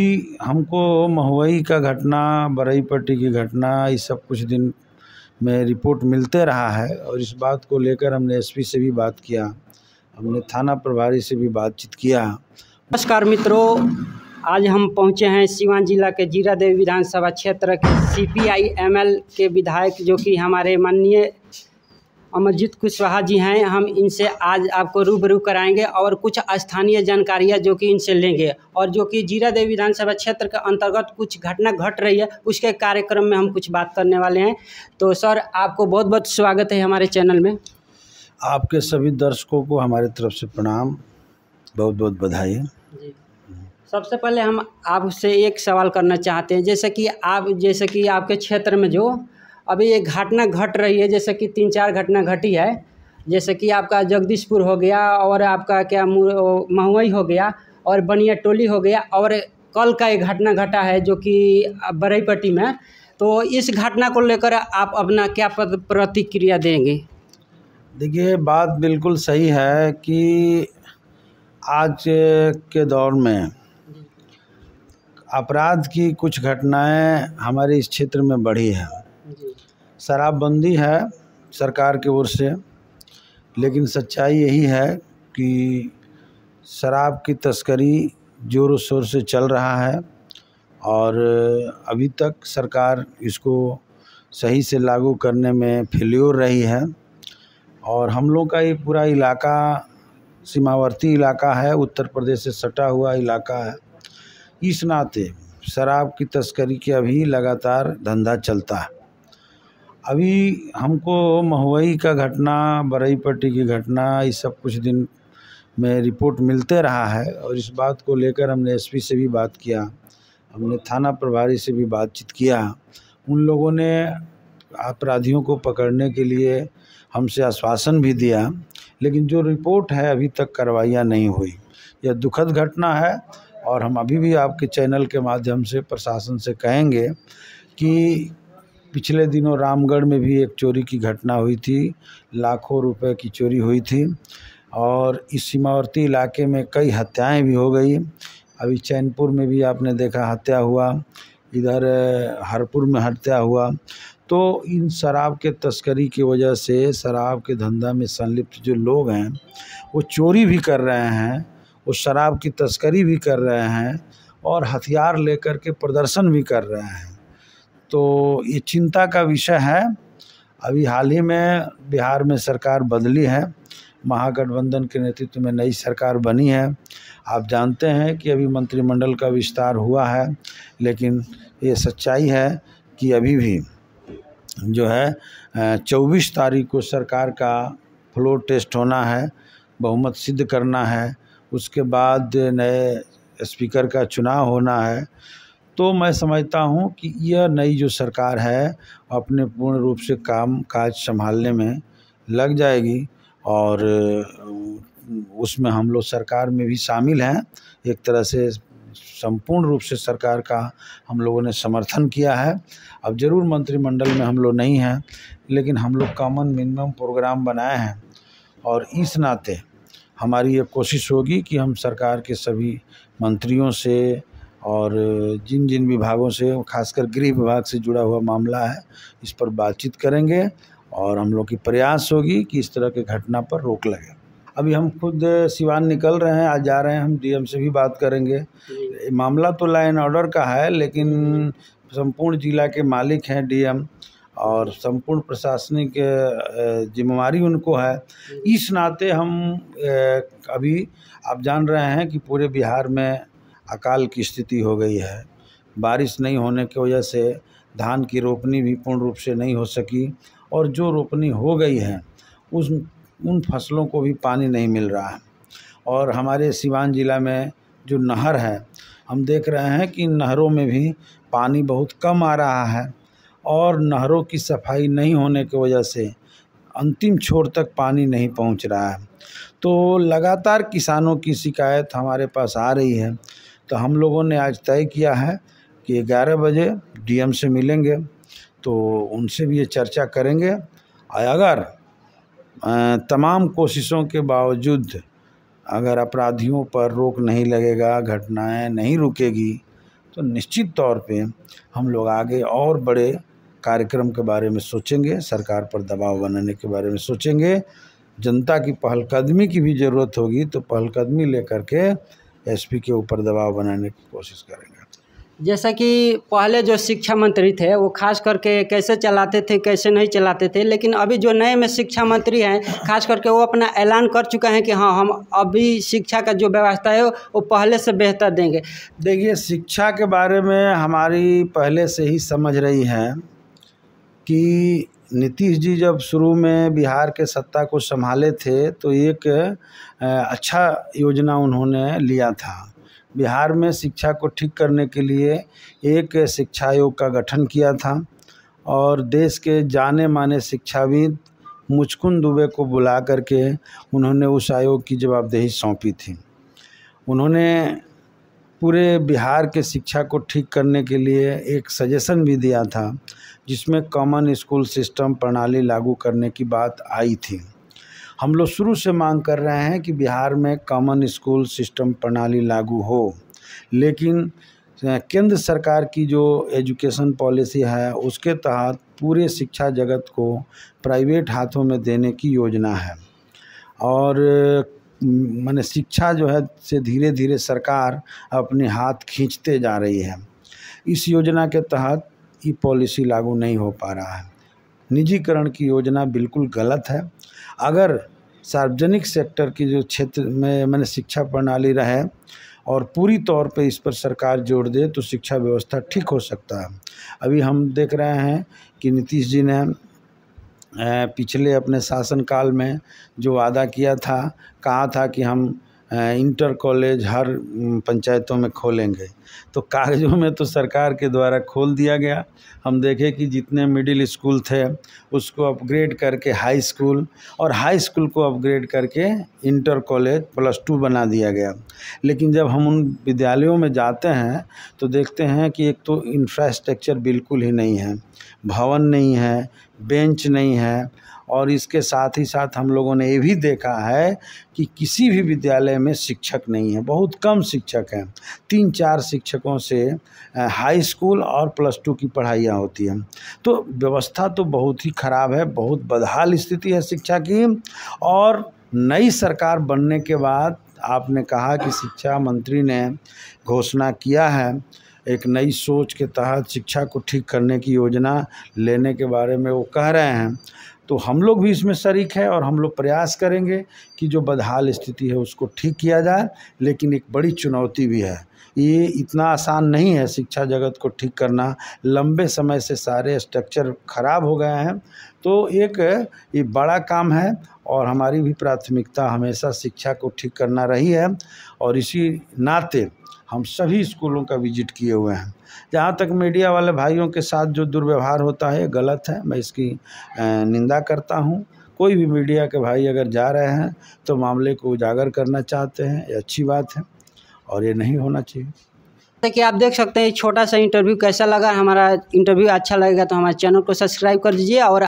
हमको महुई का घटना बरई पट्टी की घटना ये सब कुछ दिन में रिपोर्ट मिलते रहा है और इस बात को लेकर हमने एसपी से भी बात किया हमने थाना प्रभारी से भी बातचीत किया नमस्कार मित्रों आज हम पहुंचे हैं सीवान जिला के जीरा देवी विधानसभा क्षेत्र के सीपीआई एमएल के विधायक जो कि हमारे माननीय अमरजीत कुशवाहा जी हैं हम इनसे आज आपको रूबरू कराएंगे और कुछ स्थानीय जानकारियां जो कि इनसे लेंगे और जो कि जीरा देवी विधानसभा क्षेत्र के अंतर्गत कुछ घटना घट गट रही है उसके कार्यक्रम में हम कुछ बात करने वाले हैं तो सर आपको बहुत बहुत स्वागत है हमारे चैनल में आपके सभी दर्शकों को हमारी तरफ से प्रणाम बहुत बहुत बधाई जी सबसे पहले हम आपसे एक सवाल करना चाहते हैं जैसे कि आप जैसे कि आपके क्षेत्र में जो अभी ये घटना घट रही है जैसे कि तीन चार घटना घटी है जैसे कि आपका जगदीशपुर हो गया और आपका क्या महुआई हो गया और बनिया टोली हो गया और कल का एक घटना घटा है जो कि बरेपट्टी में तो इस घटना को लेकर आप अपना क्या प्रतिक्रिया देंगे देखिए बात बिल्कुल सही है कि आज के दौर में अपराध की कुछ घटनाएं हमारे इस क्षेत्र में बढ़ी हैं शराबबंदी है सरकार की ओर से लेकिन सच्चाई यही है कि शराब की तस्करी ज़ोरों शोर से चल रहा है और अभी तक सरकार इसको सही से लागू करने में फेल्योर रही है और हम लोग का ये पूरा इलाका सीमावर्ती इलाका है उत्तर प्रदेश से सटा हुआ इलाका है इस नाते शराब की तस्करी के अभी लगातार धंधा चलता है अभी हमको महुई का घटना पट्टी की घटना ये सब कुछ दिन में रिपोर्ट मिलते रहा है और इस बात को लेकर हमने एसपी से भी बात किया हमने थाना प्रभारी से भी बातचीत किया उन लोगों ने अपराधियों को पकड़ने के लिए हमसे आश्वासन भी दिया लेकिन जो रिपोर्ट है अभी तक कार्रवाइयाँ नहीं हुई यह दुखद घटना है और हम अभी भी आपके चैनल के माध्यम से प्रशासन से कहेंगे कि पिछले दिनों रामगढ़ में भी एक चोरी की घटना हुई थी लाखों रुपए की चोरी हुई थी और इस सीमावर्ती इलाके में कई हत्याएं भी हो गई अभी चैनपुर में भी आपने देखा हत्या हुआ इधर हरपुर में हत्या हुआ तो इन शराब के तस्करी की वजह से शराब के धंधा में संलिप्त जो लोग हैं वो चोरी भी कर रहे हैं वो शराब की तस्करी भी कर रहे हैं और हथियार लेकर के प्रदर्शन भी कर रहे हैं तो ये चिंता का विषय है अभी हाल ही में बिहार में सरकार बदली है महागठबंधन के नेतृत्व में नई सरकार बनी है आप जानते हैं कि अभी मंत्रिमंडल का विस्तार हुआ है लेकिन ये सच्चाई है कि अभी भी जो है चौबीस तारीख को सरकार का फ्लोर टेस्ट होना है बहुमत सिद्ध करना है उसके बाद नए स्पीकर का चुनाव होना है तो मैं समझता हूँ कि यह नई जो सरकार है अपने पूर्ण रूप से काम काज संभालने में लग जाएगी और उसमें हम लोग सरकार में भी शामिल हैं एक तरह से संपूर्ण रूप से सरकार का हम लोगों ने समर्थन किया है अब ज़रूर मंत्रिमंडल में हम लोग नहीं हैं लेकिन हम लोग कॉमन मिनिमम प्रोग्राम बनाए हैं और इस नाते हमारी ये कोशिश होगी कि हम सरकार के सभी मंत्रियों से और जिन जिन विभागों से खासकर गृह विभाग से जुड़ा हुआ मामला है इस पर बातचीत करेंगे और हम लोग की प्रयास होगी कि इस तरह के घटना पर रोक लगे अभी हम खुद सिवान निकल रहे हैं आज जा रहे हैं हम डीएम से भी बात करेंगे मामला तो लाइन एंड ऑर्डर का है लेकिन संपूर्ण जिला के मालिक हैं डीएम और संपूर्ण प्रशासनिक जिम्मेवारी उनको है इस नाते हम अभी आप जान रहे हैं कि पूरे बिहार में अकाल की स्थिति हो गई है बारिश नहीं होने की वजह से धान की रोपनी भी पूर्ण रूप से नहीं हो सकी और जो रोपनी हो गई है उस उन फसलों को भी पानी नहीं मिल रहा है और हमारे सिवान ज़िला में जो नहर है हम देख रहे हैं कि नहरों में भी पानी बहुत कम आ रहा है और नहरों की सफाई नहीं होने की वजह से अंतिम छोर तक पानी नहीं पहुंच रहा है तो लगातार किसानों की शिकायत हमारे पास आ रही है तो हम लोगों ने आज तय किया है कि ग्यारह बजे डीएम से मिलेंगे तो उनसे भी ये चर्चा करेंगे अगर तमाम कोशिशों के बावजूद अगर अपराधियों पर रोक नहीं लगेगा घटनाएं नहीं रुकेगी तो निश्चित तौर पे हम लोग आगे और बड़े कार्यक्रम के बारे में सोचेंगे सरकार पर दबाव बनाने के बारे में सोचेंगे जनता की पहलकदमी की भी ज़रूरत होगी तो पहलकदमी लेकर के एसपी के ऊपर दबाव बनाने की कोशिश करेंगे जैसा कि पहले जो शिक्षा मंत्री थे वो खास करके कैसे चलाते थे कैसे नहीं चलाते थे लेकिन अभी जो नए में शिक्षा मंत्री हैं खास करके वो अपना ऐलान कर चुका है कि हाँ हम अभी शिक्षा का जो व्यवस्था है वो पहले से बेहतर देंगे देखिए शिक्षा के बारे में हमारी पहले से ही समझ रही हैं कि नीतीश जी जब शुरू में बिहार के सत्ता को संभाले थे तो एक अच्छा योजना उन्होंने लिया था बिहार में शिक्षा को ठीक करने के लिए एक शिक्षा आयोग का गठन किया था और देश के जाने माने शिक्षाविद मुचकुन दुबे को बुला करके उन्होंने उस आयोग की जवाबदेही सौंपी थी उन्होंने पूरे बिहार के शिक्षा को ठीक करने के लिए एक सजेशन भी दिया था जिसमें कॉमन स्कूल सिस्टम प्रणाली लागू करने की बात आई थी हम लोग शुरू से मांग कर रहे हैं कि बिहार में कॉमन स्कूल सिस्टम प्रणाली लागू हो लेकिन केंद्र सरकार की जो एजुकेशन पॉलिसी है उसके तहत पूरे शिक्षा जगत को प्राइवेट हाथों में देने की योजना है और मैंने शिक्षा जो है से धीरे धीरे सरकार अपने हाथ खींचते जा रही है इस योजना के तहत ये पॉलिसी लागू नहीं हो पा रहा है निजीकरण की योजना बिल्कुल गलत है अगर सार्वजनिक सेक्टर की जो क्षेत्र में मैंने शिक्षा प्रणाली रहे और पूरी तौर पे इस पर सरकार जोड़ दे तो शिक्षा व्यवस्था ठीक हो सकता है अभी हम देख रहे हैं कि नीतीश जी ने पिछले अपने शासनकाल में जो वादा किया था कहा था कि हम इंटर कॉलेज हर पंचायतों में खोलेंगे तो कागज़ों में तो सरकार के द्वारा खोल दिया गया हम देखें कि जितने मिडिल स्कूल थे उसको अपग्रेड करके हाई स्कूल और हाई स्कूल को अपग्रेड करके इंटर कॉलेज प्लस टू बना दिया गया लेकिन जब हम उन विद्यालयों में जाते हैं तो देखते हैं कि एक तो इंफ्रास्ट्रक्चर बिल्कुल ही नहीं है भवन नहीं है बेंच नहीं है और इसके साथ ही साथ हम लोगों ने ये भी देखा है कि किसी भी विद्यालय में शिक्षक नहीं है बहुत कम शिक्षक हैं तीन चार शिक्षकों से हाई स्कूल और प्लस टू की पढ़ाइयाँ होती हैं तो व्यवस्था तो बहुत ही ख़राब है बहुत बदहाल स्थिति है शिक्षा की और नई सरकार बनने के बाद आपने कहा कि शिक्षा मंत्री ने घोषणा किया है एक नई सोच के तहत शिक्षा को ठीक करने की योजना लेने के बारे में वो कह रहे हैं तो हम लोग भी इसमें शरीक है और हम लोग प्रयास करेंगे कि जो बदहाल स्थिति है उसको ठीक किया जाए लेकिन एक बड़ी चुनौती भी है ये इतना आसान नहीं है शिक्षा जगत को ठीक करना लंबे समय से सारे स्ट्रक्चर खराब हो गए हैं तो एक ये बड़ा काम है और हमारी भी प्राथमिकता हमेशा शिक्षा को ठीक करना रही है और इसी नाते हम सभी स्कूलों का विजिट किए हुए हैं जहाँ तक मीडिया वाले भाइयों के साथ जो दुर्व्यवहार होता है गलत है मैं इसकी निंदा करता हूँ कोई भी मीडिया के भाई अगर जा रहे हैं तो मामले को उजागर करना चाहते हैं ये अच्छी बात है और ये नहीं होना चाहिए जैसे कि आप देख सकते हैं छोटा सा इंटरव्यू कैसा लगा हमारा इंटरव्यू अच्छा लगेगा तो हमारे चैनल को सब्सक्राइब कर दीजिए और